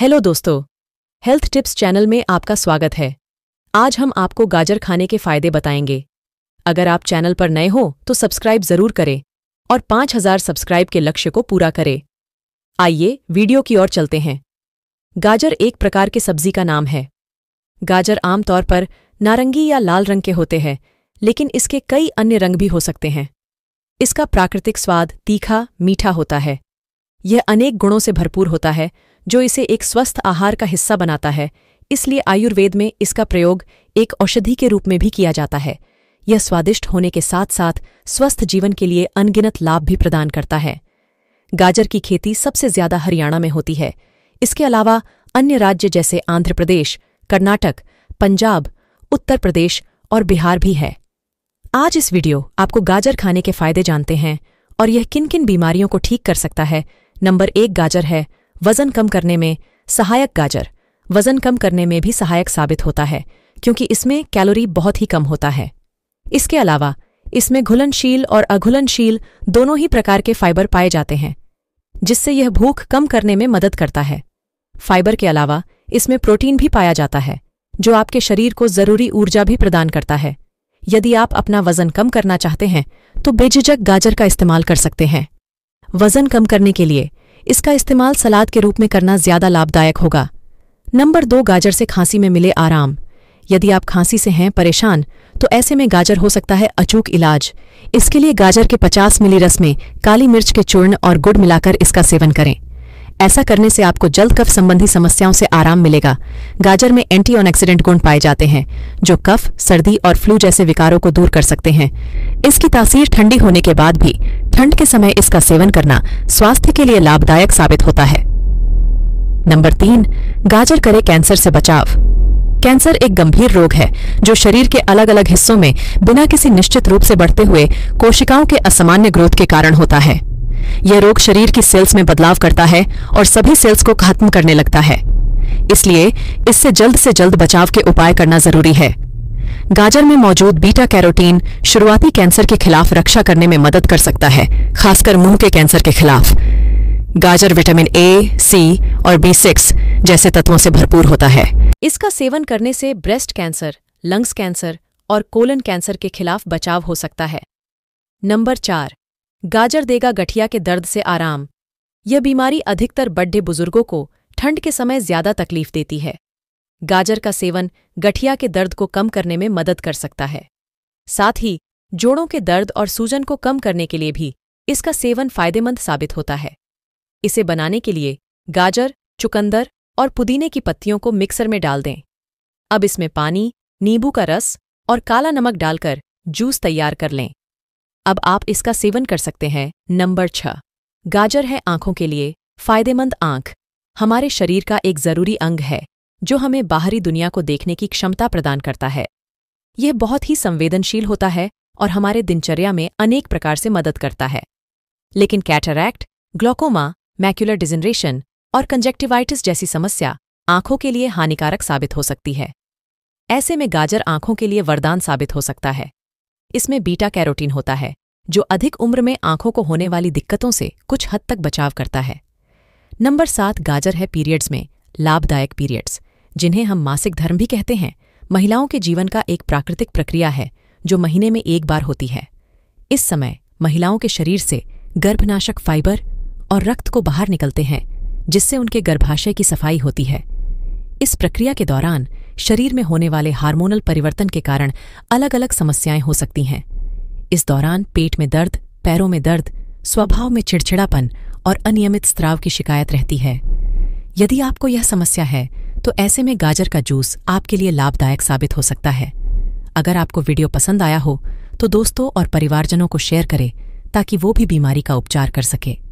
hello दोस्तों health tips channel में आपका स्वागत है आज हम आपको गाजर खाने के फायदे बताएंगे अगर आप चैनल पर नए हो तो सब्सक्राइब जरूर करें और 5000 सब्सक्राइब के लक्ष्य को पूरा करें आइए वीडियो की ओर चलते हैं गाजर एक प्रकार के सब्जी का नाम है गाजर आमतौर पर नारंगी या लाल रंग के होते हैं लेकिन इसके कई अन्य रंग भी हो सकते हैं इसका प्राकृतिक स्वाद तीखा मीठा होता है यह अनेक गुणों से भरपूर होता है जो इसे एक स्वस्थ आहार का हिस्सा बनाता है इसलिए आयुर्वेद में इसका प्रयोग एक औषधि के रूप में भी किया जाता है यह स्वादिष्ट होने के साथ साथ स्वस्थ जीवन के लिए अनगिनत लाभ भी प्रदान करता है गाजर की खेती सबसे ज्यादा हरियाणा में होती है इसके अलावा अन्य राज्य जैसे आंध्र प्रदेश कर्नाटक पंजाब उत्तर प्रदेश और बिहार भी है आज इस वीडियो आपको गाजर खाने के फायदे जानते हैं और यह किन किन बीमारियों को ठीक कर सकता है नंबर एक गाजर है वज़न कम करने में सहायक गाजर वज़न कम करने में भी सहायक साबित होता है क्योंकि इसमें कैलोरी बहुत ही कम होता है इसके अलावा इसमें घुलनशील और अघुलनशील दोनों ही प्रकार के फाइबर पाए जाते हैं जिससे यह भूख कम करने में मदद करता है फाइबर के अलावा इसमें प्रोटीन भी पाया जाता है जो आपके शरीर को ज़रूरी ऊर्जा भी प्रदान करता है यदि आप अपना वज़न कम करना चाहते हैं तो बेझिझक गाजर का इस्तेमाल कर सकते हैं वज़न कम करने के लिए इसका इस्तेमाल सलाद के रूप में करना ज़्यादा लाभदायक होगा नंबर दो गाजर से खांसी में मिले आराम यदि आप खांसी से हैं परेशान तो ऐसे में गाजर हो सकता है अचूक इलाज इसके लिए गाजर के 50 मिली रस में काली मिर्च के चूर्ण और गुड़ मिलाकर इसका सेवन करें ऐसा करने से आपको जल्द कफ संबंधी समस्याओं से आराम मिलेगा गाजर में एंटी गुण पाए जाते हैं जो कफ सर्दी और फ्लू जैसे विकारों को दूर कर सकते हैं इसकी तासीर ठंडी होने के बाद भी ठंड के समय इसका सेवन करना स्वास्थ्य के लिए लाभदायक साबित होता है नंबर तीन गाजर करे कैंसर से बचाव कैंसर एक गंभीर रोग है जो शरीर के अलग अलग हिस्सों में बिना किसी निश्चित रूप से बढ़ते हुए कोशिकाओं के असामान्य ग्रोथ के कारण होता है यह रोग शरीर की सेल्स में बदलाव करता है और सभी सेल्स को खत्म करने लगता है इसलिए इससे जल्द से जल्द बचाव के उपाय करना जरूरी है गाजर में मौजूद बीटा कैरोटीन शुरुआती कैंसर के खिलाफ रक्षा करने में मदद कर सकता है खासकर मुंह के कैंसर के खिलाफ गाजर विटामिन ए सी और बी सिक्स जैसे तत्वों से भरपूर होता है इसका सेवन करने से ब्रेस्ट कैंसर लंग्स कैंसर और कोलन कैंसर के खिलाफ बचाव हो सकता है नंबर चार गाजर देगा गठिया के दर्द से आराम यह बीमारी अधिकतर बड्ढे बुजुर्गों को ठंड के समय ज्यादा तकलीफ देती है गाजर का सेवन गठिया के दर्द को कम करने में मदद कर सकता है साथ ही जोड़ों के दर्द और सूजन को कम करने के लिए भी इसका सेवन फायदेमंद साबित होता है इसे बनाने के लिए गाजर चुकंदर और पुदीने की पत्तियों को मिक्सर में डाल दें अब इसमें पानी नींबू का रस और काला नमक डालकर जूस तैयार कर लें अब आप इसका सेवन कर सकते हैं नंबर छह गाजर है आंखों के लिए फायदेमंद आंख हमारे शरीर का एक ज़रूरी अंग है जो हमें बाहरी दुनिया को देखने की क्षमता प्रदान करता है यह बहुत ही संवेदनशील होता है और हमारे दिनचर्या में अनेक प्रकार से मदद करता है लेकिन कैटरैक्ट ग्लोकोमा मैक्यूलर डिजनरेशन और कंजेक्टिवाइटिस जैसी समस्या आंखों के लिए हानिकारक साबित हो सकती है ऐसे में गाजर आंखों के लिए वरदान साबित हो सकता है इसमें बीटा कैरोटीन होता है जो अधिक उम्र में आंखों को होने वाली दिक्कतों से कुछ हद तक बचाव करता है नंबर सात गाजर है पीरियड्स में लाभदायक पीरियड्स जिन्हें हम मासिक धर्म भी कहते हैं महिलाओं के जीवन का एक प्राकृतिक प्रक्रिया है जो महीने में एक बार होती है इस समय महिलाओं के शरीर से गर्भनाशक फाइबर और रक्त को बाहर निकलते हैं जिससे उनके गर्भाशय की सफाई होती है इस प्रक्रिया के दौरान शरीर में होने वाले हार्मोनल परिवर्तन के कारण अलग अलग समस्याएं हो सकती हैं इस दौरान पेट में दर्द पैरों में दर्द स्वभाव में चिड़चिड़ापन और अनियमित स्त्राव की शिकायत रहती है यदि आपको यह समस्या है तो ऐसे में गाजर का जूस आपके लिए लाभदायक साबित हो सकता है अगर आपको वीडियो पसंद आया हो तो दोस्तों और परिवारजनों को शेयर करें ताकि वो भी बीमारी का उपचार कर सकें